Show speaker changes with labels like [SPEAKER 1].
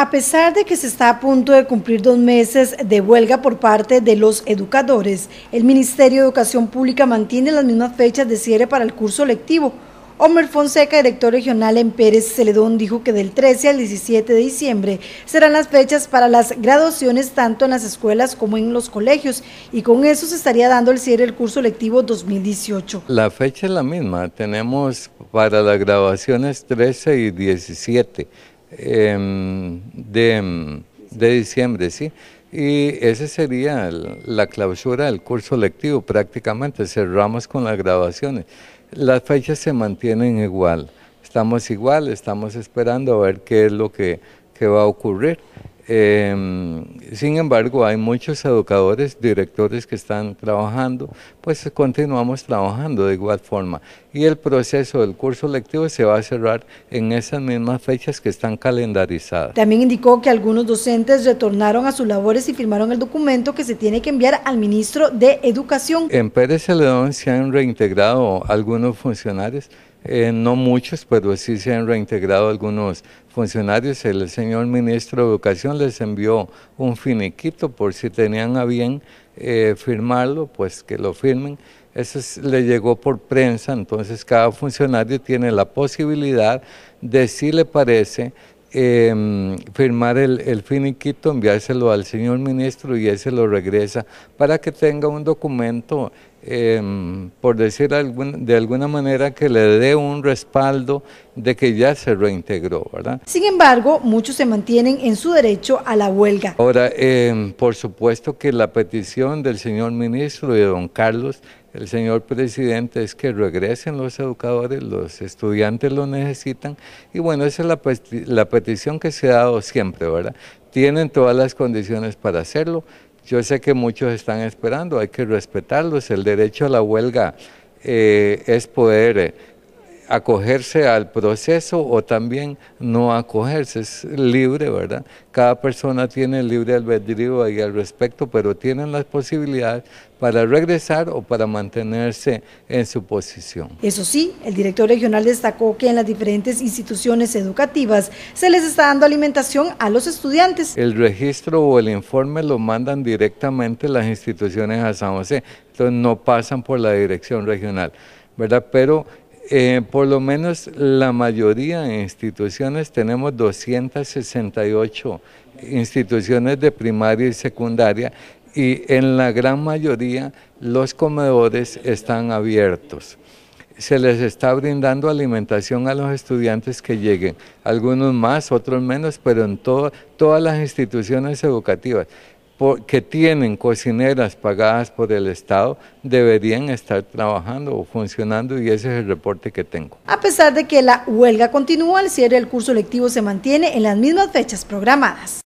[SPEAKER 1] A pesar de que se está a punto de cumplir dos meses de huelga por parte de los educadores, el Ministerio de Educación Pública mantiene las mismas fechas de cierre para el curso lectivo. Homer Fonseca, director regional en Pérez Celedón, dijo que del 13 al 17 de diciembre serán las fechas para las graduaciones tanto en las escuelas como en los colegios y con eso se estaría dando el cierre del curso lectivo 2018.
[SPEAKER 2] La fecha es la misma, tenemos para las graduaciones 13 y 17 Em, de, diciembre, ¿sí? Y esa sería la clausura del curso lectivo, prácticamente cerramos con las grabaciones. Las fechas se mantienen igual, estamos igual, estamos esperando a ver qué es lo que, que va a ocurrir. Em, sin embargo, hay muchos educadores, directores que están trabajando, pues continuamos trabajando de igual forma. Y el proceso del curso lectivo se va a cerrar en esas mismas fechas que están calendarizadas. También
[SPEAKER 1] indicó que algunos docentes retornaron a sus labores y firmaron el documento que se tiene que enviar al ministro de Educación. En
[SPEAKER 2] Pérez Celedón se han reintegrado algunos funcionarios eh, no muchos, pero pues, pues, sí se han reintegrado algunos funcionarios. El señor ministro de Educación les envió un finiquito por si tenían a bien eh, firmarlo, pues que lo firmen. Eso le llegó por prensa, entonces cada funcionario tiene la posibilidad de, si le parece, em, firmar el, el, finiquito, enviárselo al señor ministro y él se lo regresa para que tenga un documento Em, por decir de alguna manera, que le dé un respaldo de que ya se reintegró, ¿verdad?
[SPEAKER 1] Sin embargo, muchos se mantienen en su derecho a la huelga.
[SPEAKER 2] Ahora, em, por supuesto que la petición del señor ministro y de don Carlos, el señor presidente, es que regresen los educadores, los estudiantes lo necesitan, y bueno, esa es la, la petición que se ha dado siempre, ¿verdad? Tienen todas las condiciones para hacerlo. Yo sé que muchos están esperando, hay que respetarlos. El derecho a la huelga eh, es poder eh, acogerse al proceso o también no acogerse, es libre, ¿verdad? Cada persona tiene libre albedrío ahí al respecto, pero tienen las posibilidades para regresar o para mantenerse en su posición.
[SPEAKER 1] Eso sí, el director regional destacó que en las diferentes instituciones educativas se les está dando alimentación
[SPEAKER 2] a los estudiantes. El registro o el informe lo mandan directamente las instituciones a San José, entonces no pasan por la dirección regional, ¿verdad? Pero eh, por lo menos la mayoría de instituciones, tenemos 268 instituciones de primaria y secundaria y en la gran mayoría los comedores están abiertos. Se les está brindando alimentación a los estudiantes que lleguen, algunos más, otros menos, pero en todas las instituciones educativas. Porque que tienen cocineras pagadas por el Estado deberían estar trabajando o funcionando y ese es el reporte que tengo.
[SPEAKER 1] A pesar de que la huelga continúa, el cierre del curso lectivo se mantiene en las mismas fechas programadas.